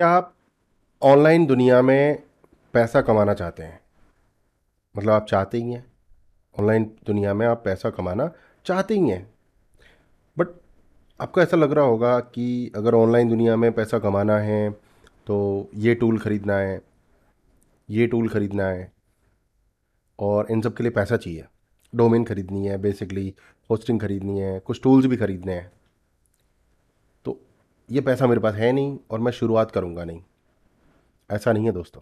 क्या आप ऑनलाइन दुनिया में पैसा कमाना चाहते हैं मतलब आप चाहते ही हैं ऑनलाइन दुनिया में आप पैसा कमाना चाहते ही हैं बट आपको ऐसा लग रहा होगा कि अगर ऑनलाइन दुनिया में पैसा कमाना है तो ये टूल ख़रीदना है ये टूल ख़रीदना है और इन सब के लिए पैसा चाहिए डोमेन ख़रीदनी है बेसिकली होस्टिंग ख़रीदनी है कुछ टूल्स भी ख़रीदने हैं ये पैसा मेरे पास है नहीं और मैं शुरुआत करूँगा नहीं ऐसा नहीं है दोस्तों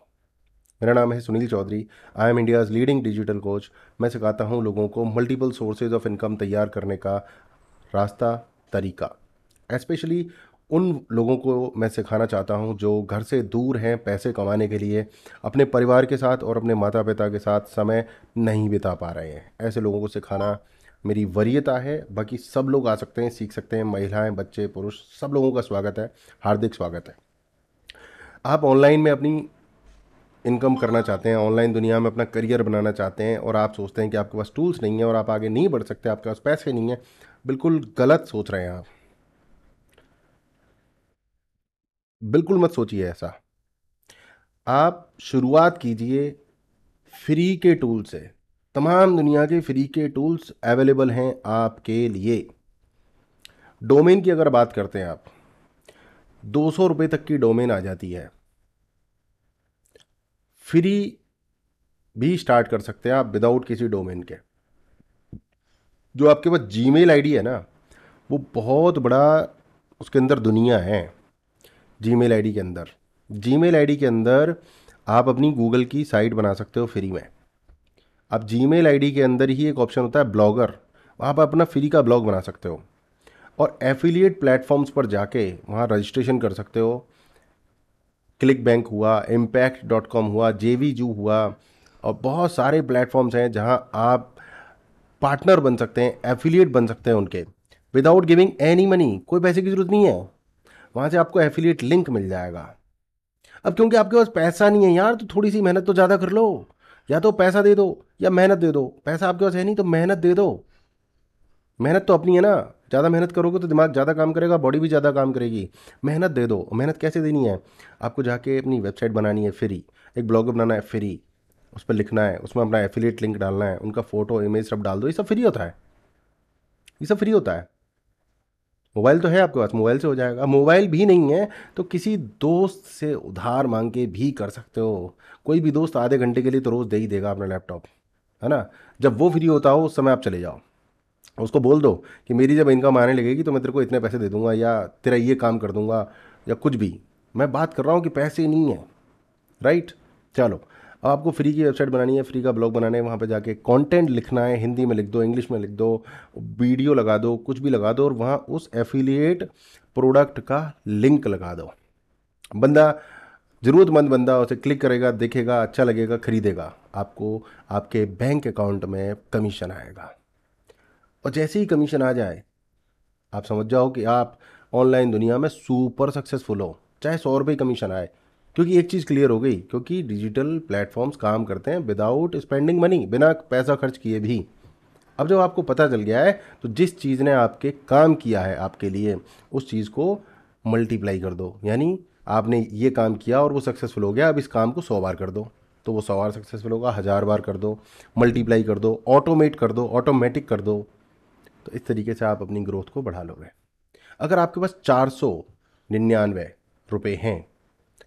मेरा नाम है Sunil Chaudhary I am India's leading digital coach मैं सिखाता हूँ लोगों को मल्टीपल सोर्सेज ऑफ इनकम तैयार करने का रास्ता तरीका एस्पेशली उन लोगों को मैं सिखाना चाहता हूँ जो घर से दूर हैं पैसे कमाने के लिए अपने परिवार के साथ और अपने माता पिता के साथ समय नहीं बिता पा रहे हैं ऐसे लोगों को सिखाना मेरी वरीयता है बाकी सब लोग आ सकते हैं सीख सकते हैं महिलाएं बच्चे पुरुष सब लोगों का स्वागत है हार्दिक स्वागत है आप ऑनलाइन में अपनी इनकम करना चाहते हैं ऑनलाइन दुनिया में अपना करियर बनाना चाहते हैं और आप सोचते हैं कि आपके पास टूल्स नहीं है और आप आगे नहीं बढ़ सकते आपके पास पैसे नहीं है बिल्कुल गलत सोच रहे हैं आप बिल्कुल मत सोचिए ऐसा आप शुरुआत कीजिए फ्री के टूल से तमाम दुनिया के फ्री के टूल्स अवेलेबल हैं आपके लिए डोमेन की अगर बात करते हैं आप दो सौ रुपये तक की डोमेन आ जाती है फ्री भी स्टार्ट कर सकते हैं आप विदाउट किसी डोमेन के जो आपके पास जी मेल है ना वो बहुत बड़ा उसके अंदर दुनिया है जी मेल के अंदर जी मेल के अंदर आप अपनी गूगल की साइट बना सकते हो फ्री में आप जी मेल के अंदर ही एक ऑप्शन होता है ब्लॉगर वहाँ पर अपना फ्री का ब्लॉग बना सकते हो और एफिलिएट प्लेटफॉर्म्स पर जाके वहाँ रजिस्ट्रेशन कर सकते हो क्लिक बैंक हुआ इम्पैक्ट डॉट कॉम हुआ जे वी जू हुआ और बहुत सारे प्लेटफॉर्म्स हैं जहाँ आप पार्टनर बन सकते हैं एफिलिएट बन सकते हैं उनके विदाउट गिविंग एनी मनी कोई पैसे की ज़रूरत नहीं है वहाँ से आपको एफिलिएट लिंक मिल जाएगा अब क्योंकि आपके पास पैसा नहीं है यार तो थोड़ी सी मेहनत तो ज़्यादा कर लो या तो पैसा दे दो या मेहनत दे दो पैसा आपके पास है नहीं तो मेहनत दे दो मेहनत तो अपनी है ना ज़्यादा मेहनत करोगे तो दिमाग ज़्यादा काम करेगा बॉडी भी ज़्यादा काम करेगी मेहनत दे दो मेहनत कैसे देनी है आपको जाके अपनी वेबसाइट बनानी है फ्री एक ब्लॉग बनाना है फ्री उस पर लिखना है उसमें अपना एफिलेट लिंक डालना है उनका फ़ोटो इमेज सब डाल दो ये सब फ्री होता है ये सब फ्री होता है मोबाइल तो है आपके पास मोबाइल से हो जाएगा मोबाइल भी नहीं है तो किसी दोस्त से उधार मांग के भी कर सकते हो कोई भी दोस्त आधे घंटे के लिए तो रोज़ दे ही देगा अपना लैपटॉप है ना जब वो फ्री होता हो उस समय आप चले जाओ उसको बोल दो कि मेरी जब इनकम आने लगेगी तो मैं तेरे को इतने पैसे दे दूंगा या तेरा ये काम कर दूंगा या कुछ भी मैं बात कर रहा हूँ कि पैसे नहीं हैं राइट चलो अब आपको फ्री की वेबसाइट बनानी है फ्री का ब्लॉग बनाना है वहाँ पर जाके कंटेंट लिखना है हिंदी में लिख दो इंग्लिश में लिख दो वीडियो लगा दो कुछ भी लगा दो और वहाँ उस एफिलिएट प्रोडक्ट का लिंक लगा दो बंदा ज़रूरतमंद बंदा उसे क्लिक करेगा देखेगा अच्छा लगेगा खरीदेगा आपको आपके बैंक अकाउंट में कमीशन आएगा और जैसे ही कमीशन आ जाए आप समझ जाओ कि आप ऑनलाइन दुनिया में सुपर सक्सेसफुल हो चाहे सौ रुपये कमीशन आए क्योंकि एक चीज़ क्लियर हो गई क्योंकि डिजिटल प्लेटफॉर्म्स काम करते हैं विदाउट स्पेंडिंग मनी बिना पैसा खर्च किए भी अब जब आपको पता चल गया है तो जिस चीज़ ने आपके काम किया है आपके लिए उस चीज़ को मल्टीप्लाई कर दो यानी आपने ये काम किया और वो सक्सेसफुल हो गया अब इस काम को सौ बार कर दो तो वो सौ बार सक्सेसफुल होगा हज़ार बार कर दो मल्टीप्लाई कर दो ऑटोमेट कर दो ऑटोमेटिक कर दो तो इस तरीके से आप अपनी ग्रोथ को बढ़ा लोगे अगर आपके पास चार सौ निन्यानवे रुपये हैं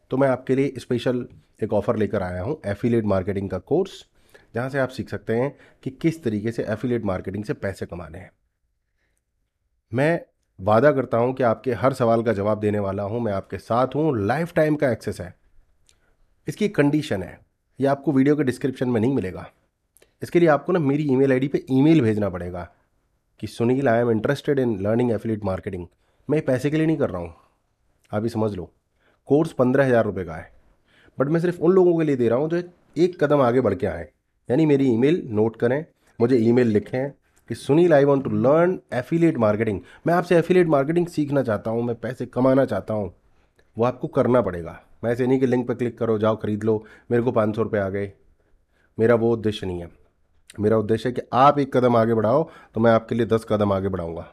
तो मैं आपके लिए स्पेशल एक ऑफ़र लेकर आया हूँ एफिलेट मार्केटिंग का कोर्स जहाँ से आप सीख सकते हैं कि किस तरीके से एफिलेट मार्केटिंग से पैसे कमाने हैं मैं वादा करता हूँ कि आपके हर सवाल का जवाब देने वाला हूँ मैं आपके साथ हूँ लाइफ टाइम का एक्सेस है इसकी कंडीशन है ये आपको वीडियो के डिस्क्रिप्शन में नहीं मिलेगा इसके लिए आपको ना मेरी ईमेल आईडी पे ईमेल भेजना पड़ेगा कि Sunil I am interested in learning affiliate marketing मैं पैसे के लिए नहीं कर रहा हूँ आप ही समझ लो कोर्स पंद्रह हज़ार रुपये का है बट मैं सिर्फ उन लोगों के लिए दे रहा हूँ जो एक कदम आगे बढ़ के आएँ यानी मेरी ईमेल नोट करें मुझे ईमेल लिखें कि Sunil I want to learn affiliate marketing मैं आपसे एफिलेट मार्केटिंग सीखना चाहता हूँ मैं पैसे कमाना चाहता हूँ वो आपको करना पड़ेगा मैं ऐसे नहीं कि लिंक पर क्लिक करो जाओ खरीद लो मेरे को पाँच सौ रुपये आ गए मेरा वो उद्देश्य नहीं है मेरा उद्देश्य है कि आप एक कदम आगे बढ़ाओ तो मैं आपके लिए दस कदम आगे बढ़ाऊँगा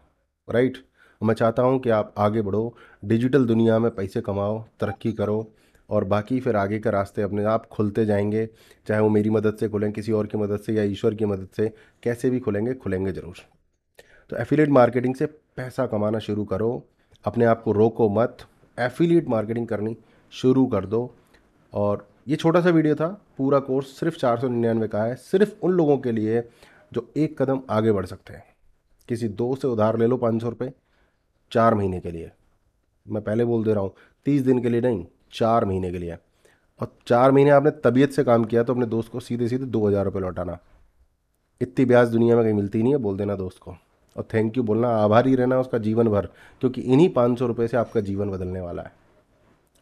राइट मैं चाहता हूँ कि आप आगे बढ़ो डिजिटल दुनिया में पैसे कमाओ तरक्की करो और बाकी फिर आगे के रास्ते अपने आप खुलते जाएंगे चाहे वो मेरी मदद से खुलें किसी और की मदद से या ईश्वर की मदद से कैसे भी खुलेंगे खुलेंगे ज़रूर तो एफिलेट मार्केटिंग से पैसा कमाना शुरू करो अपने आप को रोको मत एफिलेट मार्केटिंग करनी शुरू कर दो और ये छोटा सा वीडियो था पूरा कोर्स सिर्फ चार सौ निन्यानवे का है सिर्फ उन लोगों के लिए जो एक कदम आगे बढ़ सकते हैं किसी दो से उधार ले लो पाँच सौ रुपये चार महीने के लिए मैं पहले बोल दे रहा हूँ तीस दिन के लिए नहीं चार महीने के लिए और चार महीने आपने तबीयत से काम किया तो अपने दोस्त को सीधे सीधे दो हज़ार रुपये लौटाना इतनी ब्याज दुनिया में कहीं मिलती नहीं है बोल देना दोस्त को और थैंक यू बोलना आभारी रहना उसका जीवन भर क्योंकि इन्हीं पाँच सौ रुपये से आपका जीवन बदलने वाला है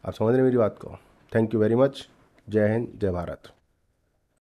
आप समझ रहे मेरी बात को थैंक यू वेरी मच जय हिंद जय भारत